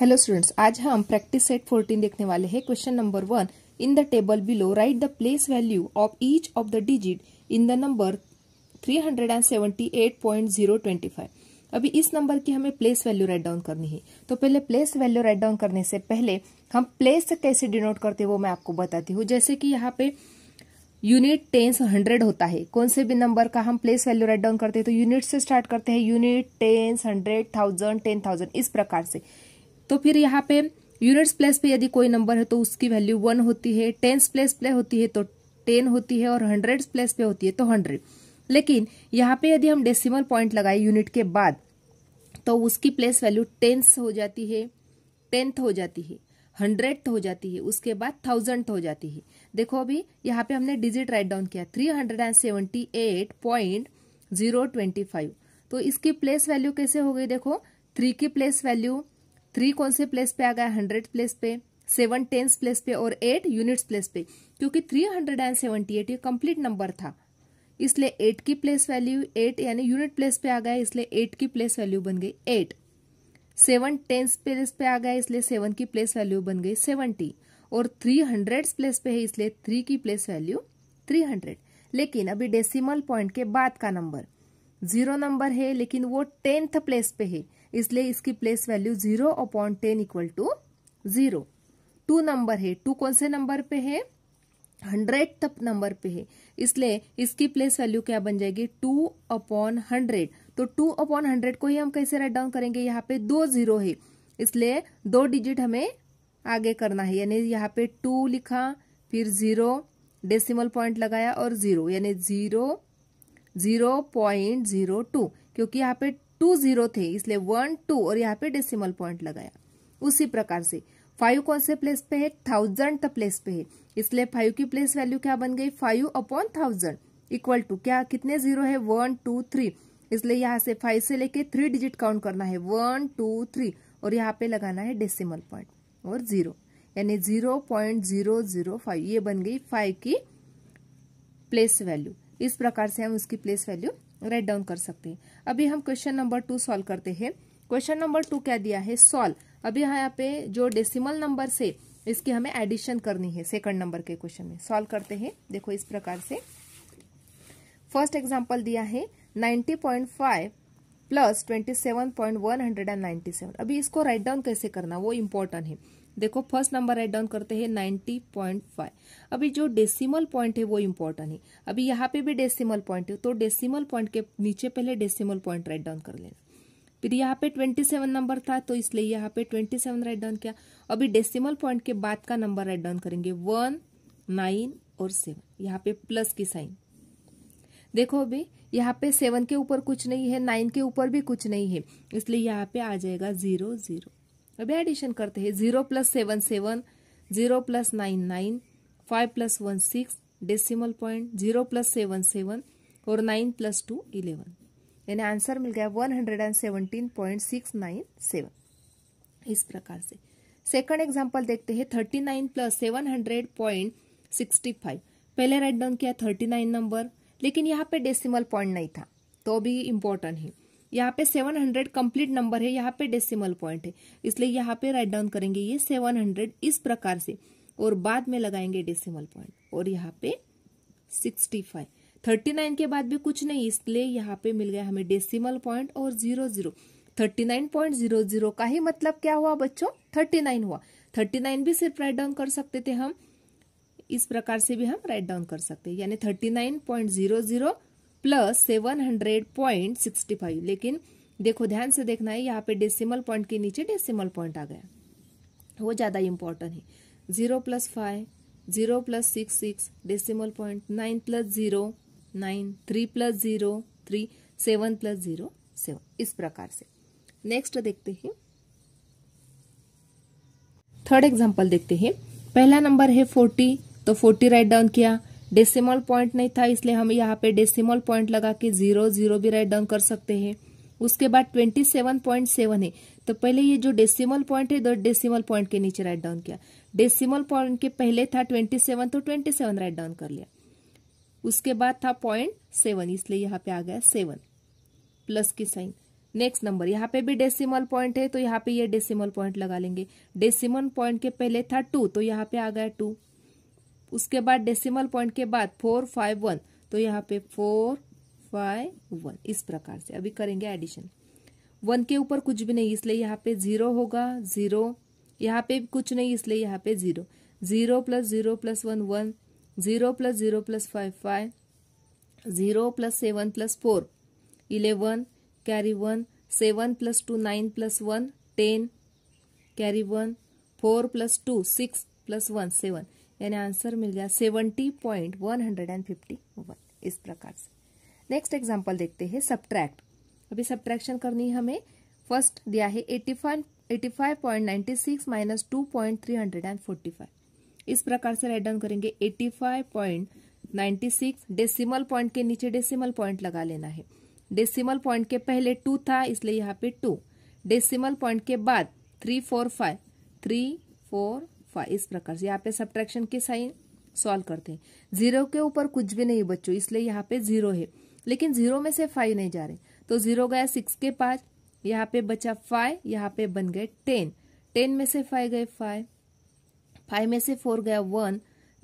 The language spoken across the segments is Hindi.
हेलो स्टूडेंट्स आज हम प्रैक्टिस सेट 14 देखने वाले हैं question number one in the table below write the place value of each of the digit in the number 378.025 अभी इस नंबर की हमें प्लेस वैल्यू राइट डाउन करनी है तो पहले प्लेस वैल्यू राइट डाउन करने से पहले हम प्लेस कैसे डिनोट करते हैं वो मैं आपको बताती हूँ जैसे कि यहाँ पे यूनिट टेंस हंड्रेड होता है कौन से भी नंबर का हम प्लेस वैल्यू राइट डाउन करते हैं तो यूनिट से स्टार्ट करते हैं unit tens hundred thousand ten thousand इस प्रकार से तो फिर यहाँ पे यूनिट्स प्लेस पे यदि कोई नंबर है तो उसकी वैल्यू वन होती है टेंस प्लेस पे होती है तो टेन होती है और हंड्रेड प्लेस पे होती है तो हंड्रेड लेकिन यहाँ पे यदि हम डेसिमल पॉइंट लगाए यूनिट के बाद तो उसकी प्लेस वैल्यू टेंस हो जाती है टेंथ हो जाती है हंड्रेड हो जाती है उसके बाद थाउजेंड हो जाती है देखो अभी यहाँ पे हमने डिजिट राइट डाउन किया three hundred and seventy eight point zero twenty five तो इसकी प्लेस वैल्यू कैसे हो गई देखो थ्री की प्लेस वैल्यू थ्री कौन से प्लेस पे आ गया हंड्रेड प्लेस पे सेवन टेंस प्लेस पे और एट यूनिट्स प्लेस पे क्योंकि three hundred and seventy eight ये कंप्लीट नंबर था इसलिए एट की प्लेस वैल्यू एट यानी यूनिट प्लेस पे आ गया इसलिए एट की प्लेस वैल्यू बन गई एट सेवन टेंस प्लेस पे आ गया इसलिए सेवन की प्लेस वैल्यू बन गई सेवेंटी और थ्री हंड्रेड प्लेस पे है इसलिए थ्री की प्लेस वैल्यू थ्री हंड्रेड लेकिन अभी डेसिमल पॉइंट के बाद का नंबर जीरो नंबर है लेकिन वो टेंथ प्लेस पे है इसलिए इसकी place value zero upon ten equal to zero two number है टू कौन से नंबर पे है हंड्रेड तक नंबर पे है इसलिए इसकी प्लेस वैल्यू क्या बन जाएगी टू अपॉन हंड्रेड तो टू अपॉन हंड्रेड को ही हम कैसे राइट डाउन करेंगे यहाँ पे दो जीरो है इसलिए दो डिजिट हमें आगे करना है यानी यहाँ पे टू लिखा फिर जीरो डेसिमल पॉइंट लगाया और जीरो यानी zero zero point zero two क्योंकि यहाँ पे टू जीरो थे इसलिए वन टू और यहाँ पे डेसिमल पॉइंट लगाया उसी प्रकार से फाइव कौन से प्लेस पे है थाउजेंड प्लेस पे है इसलिए फाइव की प्लेस वैल्यू क्या बन गई five upon thousand equal to क्या कितने जीरो है वन टू थ्री इसलिए यहाँ से फाइव से लेके थ्री डिजिट काउंट करना है वन टू थ्री और यहाँ पे लगाना है डेसिमल पॉइंट और जीरो यानी zero point zero zero five ये बन गई फाइव की प्लेस वैल्यू इस प्रकार से हम उसकी प्लेस वैल्यू राइट डाउन कर सकते हैं अभी हम क्वेश्चन नंबर टू सॉल्व करते हैं क्वेश्चन नंबर टू क्या दिया है सॉल्व अभी यहाँ पे जो डेसिमल नंबर से इसकी हमें एडिशन करनी है सेकंड नंबर के क्वेश्चन में सॉल्व करते हैं देखो इस प्रकार से फर्स्ट एग्जाम्पल दिया है 90.5 प्लस 27.197 अभी इसको राइट डाउन कैसे करना वो इम्पोर्टेंट है देखो फर्स्ट नंबर राइट डाउन करते हैं नाइन्टी पॉइंट फाइव अभी जो डेसिमल पॉइंट है वो इम्पोर्टेंट है अभी यहाँ पे भी डेसिमल पॉइंट है तो डेसिमल पॉइंट के नीचे पहले डेसिमल पॉइंट राइट डाउन कर लेना फिर यहाँ पे ट्वेंटी सेवन नंबर था तो इसलिए यहाँ पे ट्वेंटी सेवन राइट डाउन किया अभी डेसिमल पॉइंट के बाद का नंबर राइट डाउन करेंगे वन नाइन और सेवन यहाँ पे प्लस की साइन देखो अभी यहाँ पे सेवन के ऊपर कुछ नहीं है नाइन के ऊपर भी कुछ नहीं है इसलिए यहाँ पे आ जाएगा जीरो जीरो अभी एडिशन करते हैं zero plus seven seven zero plus nine nine five plus one six decimal point zero plus seven seven और नाइन प्लस टू इलेवन यानी आंसर मिल गया one hundred and seventeen point six nine seven इस प्रकार से सेकंड एग्जांपल देखते हैं thirty nine plus seven hundred point sixty five पहले राइट डाउन किया थर्टी नाइन नंबर लेकिन यहाँ पे डेसिमल पॉइंट नहीं था तो भी इम्पोर्टेंट है यहाँ पे सेवन हंड्रेड कंप्लीट नंबर है यहाँ पे डेसिमल पॉइंट है इसलिए यहाँ पे राइट डाउन करेंगे ये सेवन हंड्रेड इस प्रकार से और बाद में लगाएंगे डेसिमल पॉइंट और यहाँ पे सिक्सटी फाइव थर्टी नाइन के बाद भी कुछ नहीं इसलिए यहाँ पे मिल गया हमें डेसिमल पॉइंट और zero zero thirty nine point zero zero का ही मतलब क्या हुआ बच्चों थर्टी नाइन हुआ थर्टी नाइन भी सिर्फ राइट डाउन कर सकते थे हम इस प्रकार से भी हम राइट डाउन कर सकते हैं यानी thirty nine point zero zero plus seven hundred point sixty five लेकिन देखो ध्यान से देखना है यहाँ पे डेसिमल पॉइंट के नीचे डेसिमल पॉइंट आ गया वो ज़्यादा इंपॉर्टेंट है zero plus five zero plus six six decimal point nine plus zero nine three plus zero three seven plus zero seven इस प्रकार से नेक्स्ट देखते हैं थर्ड एग्जाम्पल देखते हैं पहला नंबर है फोर्टी तो फोर्टी राइट डाउन किया डेसिमल पॉइंट नहीं था इसलिए हम यहाँ पे डेसिमल पॉइंट लगा के जीरो जीरो भी राइट डाउन कर सकते हैं उसके बाद ट्वेंटी सेवन पॉइंट सेवन है तो पहले ये जो डेसिमल पॉइंट है दो डेसिमल पॉइंट के नीचे राइट डाउन किया डेसिमल पॉइंट के पहले था ट्वेंटी सेवन तो ट्वेंटी सेवन राइट डाउन कर लिया उसके बाद था पॉइंट सेवन इसलिए यहाँ पे आ गया सेवन प्लस की साइन नेक्स्ट नंबर यहाँ पे भी डेसिमल पॉइंट है तो यहाँ पे ये डेसिमल पॉइंट लगा लेंगे डेसिमल पॉइंट के पहले था टू तो यहाँ पे आ गया टू उसके बाद डेसिमल पॉइंट के बाद फोर फाइव वन तो यहाँ पे फोर फाइव वन इस प्रकार से अभी करेंगे एडिशन वन के ऊपर कुछ भी नहीं इसलिए यहाँ पे जीरो होगा जीरो यहाँ पे कुछ नहीं इसलिए यहाँ पे zero zero plus zero plus one one zero plus zero plus five five zero plus seven plus four eleven carry one seven plus two nine plus one ten carry one four plus two six plus one seven यानी आंसर मिल गया seventy point one hundred and fifty one इस प्रकार से नेक्स्ट एग्जांपल देखते हैं सब्ट्रैक्ट अभी सब्ट्रैक्शन करनी है हमें फर्स्ट दिया है eighty five eighty five point ninety six minus two point three hundred and forty five इस प्रकार से राइट डाउन करेंगे eighty five point ninety six decimal point के नीचे डेसीमल पॉइंट लगा लेना है डेसीमल पॉइंट के पहले टू था इसलिए यहाँ पे टू डेसीमल पॉइंट के बाद three four five three four five इस प्रकार से यहाँ पे सब्ट्रैक्शन के साइन सॉल्व करते हैं जीरो के ऊपर कुछ भी नहीं बच्चों इसलिए यहाँ पे जीरो है लेकिन जीरो में से फाइव नहीं जा रहे तो जीरो गया सिक्स के पास यहाँ पे बचा फाइव यहाँ पे बन गए टेन टेन में से फाइव गए फाइव फाइव में से फोर गया वन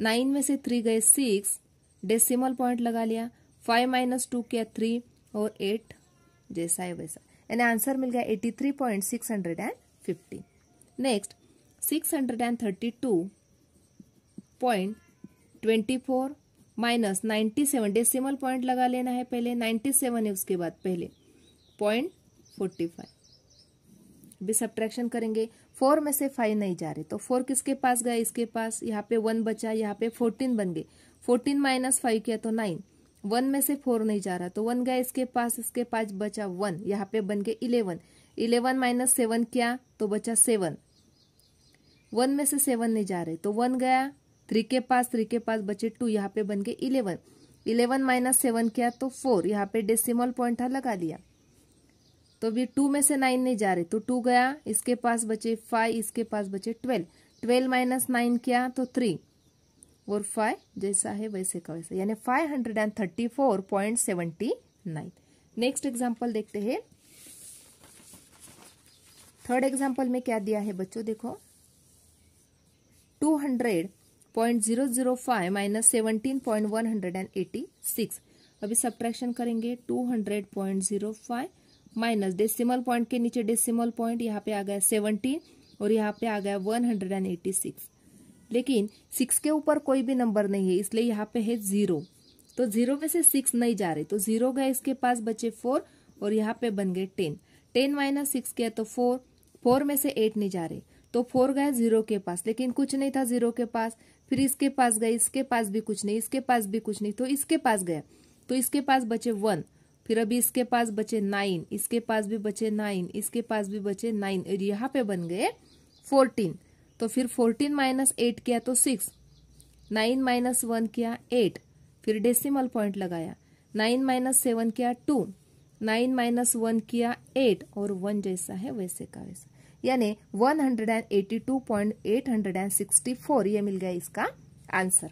नाइन में से थ्री गए सिक्स डेसिमल पॉइंट लगा लिया फाइव माइनस टू किया थ्री और एट जैसा है वैसा यानी आंसर मिल गया eighty three point six hundred and fifty next six hundred and thirty two point twenty four minus ninety seven decimal point लगा लेना है पहले नाइन्टी सेवन है उसके बाद पहले पॉइंट फोर्टी फाइव अभी सब्ट्रैक्शन करेंगे फोर में से फाइव नहीं जा रहे तो फोर किसके पास गए इसके पास यहाँ पे वन बचा यहाँ पे फोर्टीन बन गए फोर्टीन माइनस फाइव किया तो नाइन वन में से फोर नहीं जा रहा तो वन गया इसके पास इसके पास बचा वन यहाँ पे बन गए इलेवन इलेवन माइनस सेवन किया तो बचा सेवन वन में से सेवन नहीं जा रहे तो वन गया थ्री के पास थ्री के पास बचे टू यहाँ पे बन गए इलेवन इलेवन माइनस सेवन किया तो फोर यहाँ पे डेसिमल पॉइंट था लगा लिया तो अभी टू में से नाइन नहीं जा रहे तो टू गया इसके पास बचे फाइव इसके पास बचे ट्वेल्व ट्वेल्व माइनस नाइन किया तो थ्री और फाइव जैसा है वैसे का वैसा यानी five hundred and thirty four point seventy nine next example देखते हैं थर्ड एग्जाम्पल में क्या दिया है बच्चों देखो two hundred point zero zero five minus seventeen point one hundred and eighty six अभी सब्ट्रैक्शन करेंगे two hundred point zero five minus decimal point के नीचे डेसिमल पॉइंट यहाँ पे आ गया सेवनटीन और यहाँ पे आ गया one hundred and eighty six लेकिन सिक्स के ऊपर कोई भी नंबर नहीं है इसलिए यहाँ पे है जीरो तो जीरो में से सिक्स नहीं जा रहे तो जीरो गए इसके पास बचे फोर और यहाँ पे बन गए टेन टेन माइनस सिक्स किया तो फोर फोर में से एट नहीं जा रहे तो फोर गया जीरो के पास लेकिन कुछ नहीं था जीरो के पास फिर इसके पास गए इसके पास भी कुछ नहीं इसके पास भी कुछ नहीं तो इसके पास गया तो इसके पास बचे वन फिर अभी इसके पास बचे नाइन इसके पास भी बचे नाइन इसके पास भी बचे नाइन और यहाँ पे बन गए फोर्टीन तो फिर फोर्टीन माइनस एट किया तो सिक्स नाइन माइनस वन किया एट फिर डेसिमल पॉइंट लगाया नाइन माइनस सेवन किया टू नाइन माइनस वन किया एट और वन जैसा है वैसे का वैसा यानी 182.864 ये मिल गया इसका आंसर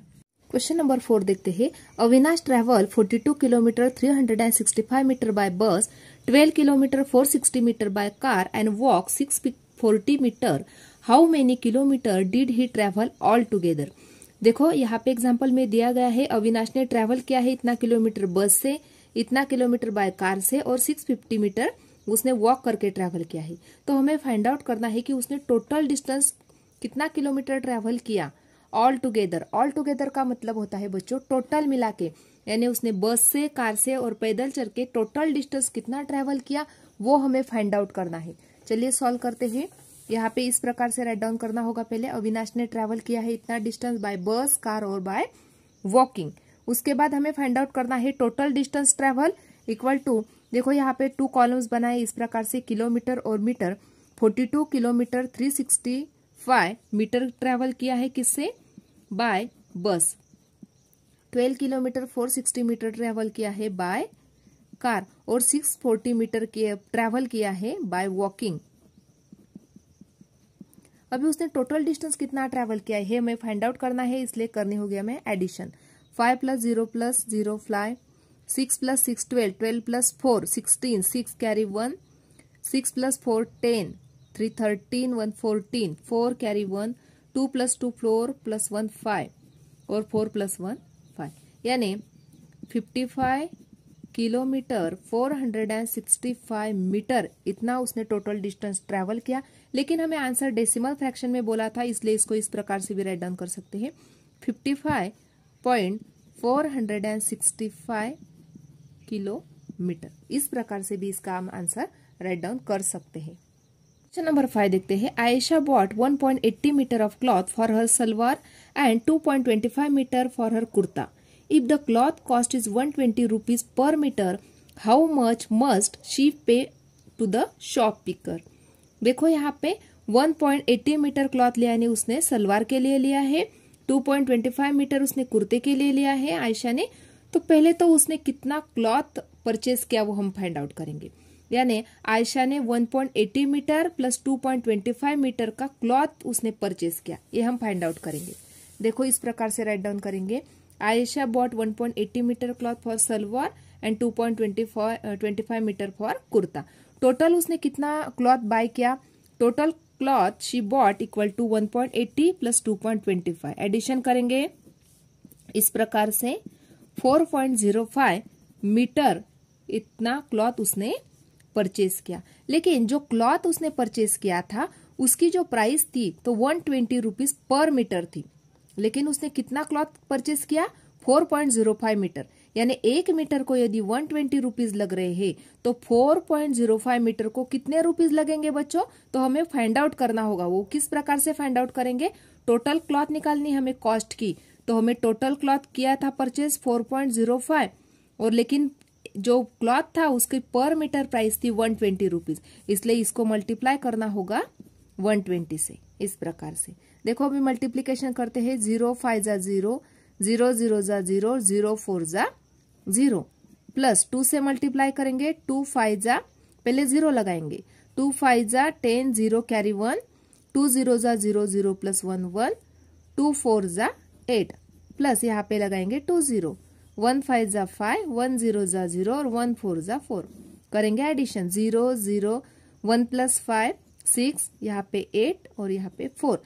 क्वेश्चन नंबर फोर देखते हैं Avinash travel 42 kilometre 365 metre by bus 12 kilometre 460 metre by car and walk 640 metre how many kilometre did he travel all together देखो यहाँ पे एग्जाम्पल में दिया गया है अविनाश ने ट्रैवल किया है इतना किलोमीटर बस से इतना किलोमीटर बाय कार से और फिफ्टी मीटर उसने वॉक करके ट्रैवल किया है तो हमें फाइंड आउट करना है कि उसने टोटल डिस्टेंस कितना किलोमीटर ट्रैवल किया ऑल टुगेदर ऑल टुगेदर का मतलब होता है बच्चों टोटल मिला के यानी उसने बस से कार से और पैदल चल के टोटल डिस्टेंस कितना ट्रैवल किया वो हमें फाइंड आउट करना है चलिए सॉल्व करते हैं यहाँ पे इस प्रकार से राइट डाउन करना होगा पहले अविनाश ने ट्रैवल किया है इतना डिस्टेंस बाय बस कार और बाय वॉकिंग उसके बाद हमें फाइंड आउट करना है total distance travel equal to देखो यहाँ पे टू कॉलम्स बनाए इस प्रकार से किलोमीटर और मीटर 42 किलोमीटर 365 मीटर ट्रैवल किया है किससे bye bus 12 kilometre 460 metre travel किया है बाय कार और 640 मीटर के ट्रेवल किया है बाय वॉकिंग अभी उसने टोटल डिस्टेंस कितना ट्रेवल किया है हमें फाइंड आउट करना है इसलिए करनी होगी हमें addition five plus zero plus zero five six plus six twelve twelve plus four sixteen six carry one six plus four ten three thirteen one fourteen four carry one two plus two four plus one five और फोर प्लस वन फाइव यानी fifty five kilometre four hundred and sixty five metre इतना उसने टोटल डिस्टेंस ट्रैवल किया लेकिन हमें आंसर डेसिमल फ्रैक्शन में बोला था इसलिए इसको इस प्रकार से भी राइट डाउन कर सकते हैं fifty five point four hundred and sixty five kilometre इस प्रकार से भी इसका हम आंसर राइट डाउन कर सकते हैं क्वेश्चन नंबर फाइव देखते हैं Ayesha bought 1.80 metre of cloth for her salwar and 2.25 metre for her kurta if the cloth cost is 120 twenty per metre how much must she pay to the shopkeeper देखो यहाँ पे 1.80 मीटर क्लॉथ लिया ने उसने सलवार के लिए लिया है 2.25 मीटर उसने कुर्ते के लिए लिया है आयशा ने तो पहले तो उसने कितना क्लॉथ परचेस किया वो हम फाइंड आउट करेंगे यानी आयशा ने 1.80 मीटर प्लस 2.25 मीटर का क्लॉथ उसने परचेस किया ये हम फाइंड आउट करेंगे देखो इस प्रकार से राइट डाउन करेंगे Ayesha bought 1.80 metre cloth for salwar and 2.25 metre for kurta total उसने कितना क्लॉथ बाय किया total cloth she bought equal to 1.80 plus 2.25 addition करेंगे इस प्रकार से 4.05 मीटर इतना क्लॉथ उसने परचेस किया लेकिन जो क्लॉथ उसने परचेस किया था उसकी जो प्राइस थी तो one twenty rupees per metre थी लेकिन उसने कितना क्लॉथ परचेस किया 4.05 मीटर यानी एक मीटर को यदि 120 ट्वेंटी लग रहे हैं तो 4.05 मीटर को कितने रुपीज लगेंगे बच्चों तो हमें फाइंड आउट करना होगा वो किस प्रकार से फाइंड आउट करेंगे टोटल क्लॉथ निकालनी हमें कॉस्ट की तो हमें टोटल क्लॉथ किया था परचेज 4.05 और लेकिन जो क्लॉथ था उसकी पर मीटर प्राइस थी वन ट्वेंटी रुपीज इसलिए इसको मल्टीप्लाई करना होगा वन ट्वेंटी से इस प्रकार से देखो अभी मल्टीप्लीकेशन करते हैं जीरो फाइव जा जीरो जीरो जीरो जा जीरो जीरो फोर जा जीरो प्लस टू से मल्टीप्लाई करेंगे टू फाइव जा पहले जीरो लगाएंगे टू फाइव जा ten zero carry one two zero जा zero zero plus one one two four जा एट प्लस यहाँ पे लगाएंगे टू जीरो वन फाइव ज़ा फाइव वन ज़ीरो ज़ा ज़ीरो और वन फोर ज़ा फोर करेंगे addition zero zero one plus five six यहाँ पे एट और यहाँ पे four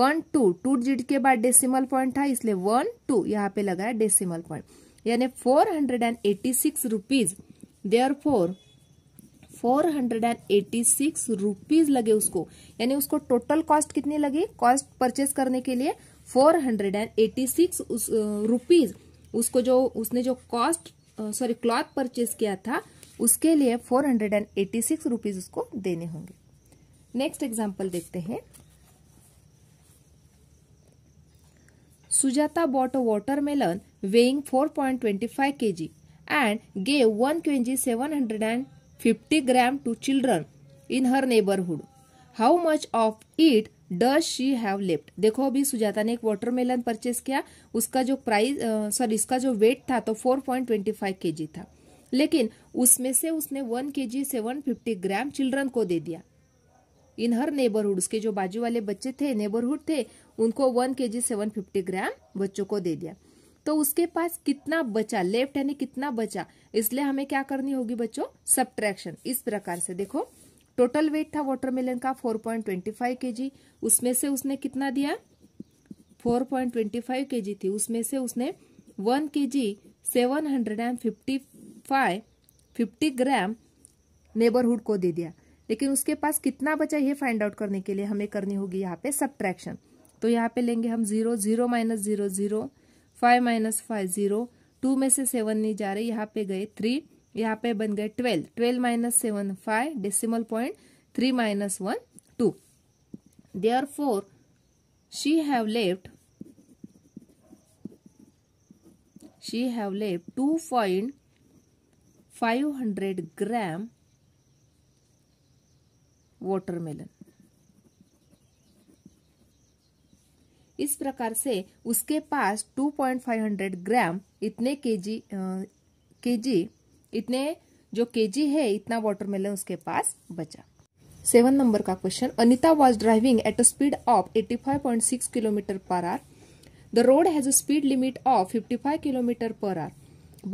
one two two digit के बाद डेसिमल पॉइंट था इसलिए वन टू यहाँ पे लगाया डेसिमल पॉइंट यानी four hundred and eighty six rupees they are four four hundred and eighty six rupees लगे उसको यानी उसको टोटल कॉस्ट कितनी लगी कॉस्ट परचेस करने के लिए four hundred and eighty six rupees उसको जो उसने जो कॉस्ट सॉरी क्लॉथ परचेज किया था उसके लिए four hundred and eighty six rupees उसको देने होंगे नेक्स्ट एग्जाम्पल देखते हैं Sujata bought a melon weighing 4.25 kg and seven hundred and fifty gram to children in her neighbourhood how much of it does she have left देखो अभी सुजाता ने एक वाटरमेलन परचेस किया उसका जो प्राइस सॉरी इसका जो वेट था तो फोर पॉइंट ट्वेंटी फाइव के जी था लेकिन उसमें से उसने one K G seven fifty gram children को दे दिया इन हर नेबरहुड उसके जो बाजू वाले बच्चे थे नेबरहुड थे उनको one K G seven fifty ग्राम बच्चों को दे दिया तो उसके पास कितना बचा लेफ्ट यानी कितना बचा इसलिए हमें क्या करनी होगी बच्चों सब्ट्रैक्शन इस प्रकार से देखो टोटल वेट था वाटरमेलन का 4.25 पॉइंट उसमें से उसने कितना दिया 4.25 पॉइंट थी उसमें से उसने 1 केजी 755 फिफ्टी ग्राम नेबरहुड को दे दिया लेकिन उसके पास कितना बचा ये फाइंड आउट करने के लिए हमें करनी होगी यहाँ पे सब्ट्रैक्शन तो यहाँ पे लेंगे हम zero zero minus zero zero five minus five zero two में से सेवन नहीं जा रहे यहाँ पे गए थ्री यहाँ पे बन गए twelve twelve minus seven five decimal point three minus one two are four she have left two point five hundred gram watermelon इस प्रकार से उसके पास two point five hundred gram इतने केजी केजी इतने जो केजी है इतना वाटरमेलन उसके पास बचा सेवन नंबर का question Anita was driving at a speed of 85.6 kilometre per hour the road has a speed limit of 55 kilometre per hour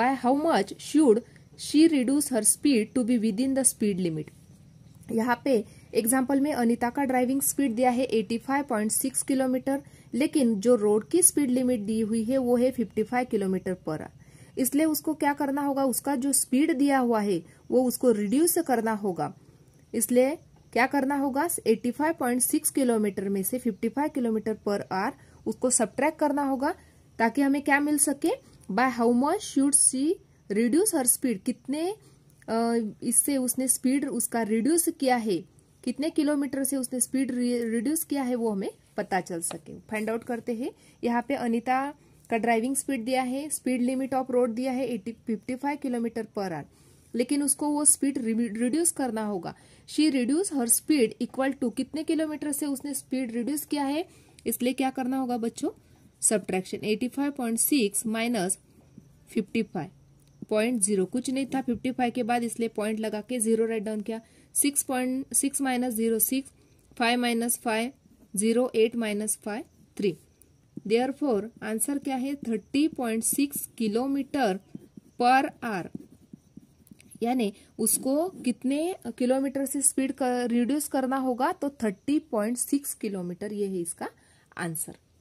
by how much should she reduce her speed to be within the speed limit यहाँ पे एग्जाम्पल में अनिता का ड्राइविंग स्पीड दिया है 85.6 किलोमीटर लेकिन जो रोड की स्पीड लिमिट दी हुई है वो है 55 किलोमीटर पर आर इसलिए उसको क्या करना होगा उसका जो स्पीड दिया हुआ है वो उसको रिड्यूस करना होगा इसलिए क्या करना होगा 85.6 किलोमीटर में से 55 किलोमीटर पर आर उसको सब्ट्रैक्ट करना होगा ताकि हमें क्या मिल सके by how much should she reduce her speed कितने इससे उसने स्पीड उसका रिड्यूस किया है कितने किलोमीटर से उसने स्पीड रिड्यूस किया है वो हमें पता चल सके फाइंड आउट करते हैं यहाँ पे अनिता का ड्राइविंग स्पीड दिया है स्पीड लिमिट ऑफ रोड दिया है eighty fifty five kilometre per hour लेकिन उसको वो स्पीड रिड्यूस करना होगा she reduce her speed equal to कितने किलोमीटर से उसने स्पीड रिड्यूस किया है इसलिए क्या करना होगा बच्चों subtraction eighty five point six minus fifty five point zero कुछ नहीं था फिफ्टी फाइव के बाद इसलिए पॉइंट लगा के जीरो राइट डाउन किया six point six minus zero six five minus five zero eight minus five three there four answer क्या है thirty point six kilometre per hour यानी उसको कितने किलोमीटर से स्पीड कर, रिड्यूस करना होगा तो थर्टी पॉइंट सिक्स किलोमीटर ये है इसका आंसर